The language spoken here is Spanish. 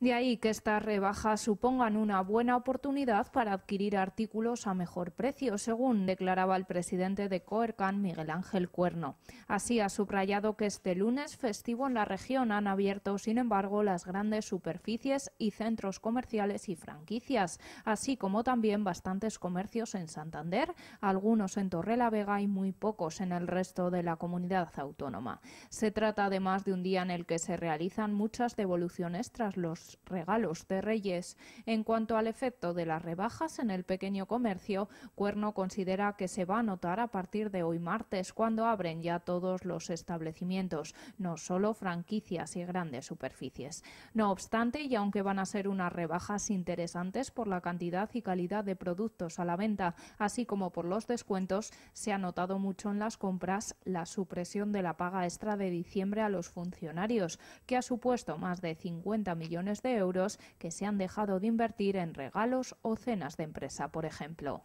De ahí que estas rebajas supongan una buena oportunidad para adquirir artículos a mejor precio, según declaraba el presidente de Coercan, Miguel Ángel Cuerno. Así ha subrayado que este lunes festivo en la región han abierto, sin embargo, las grandes superficies y centros comerciales y franquicias, así como también bastantes comercios en Santander, algunos en Torrelavega y muy pocos en el resto de la comunidad autónoma. Se trata además de un día en el que se realizan muchas devoluciones tras los regalos de Reyes. En cuanto al efecto de las rebajas en el pequeño comercio, Cuerno considera que se va a notar a partir de hoy martes, cuando abren ya todos los establecimientos, no solo franquicias y grandes superficies. No obstante, y aunque van a ser unas rebajas interesantes por la cantidad y calidad de productos a la venta, así como por los descuentos, se ha notado mucho en las compras la supresión de la paga extra de diciembre a los funcionarios, que ha supuesto más de 50 millones de euros que se han dejado de invertir en regalos o cenas de empresa, por ejemplo.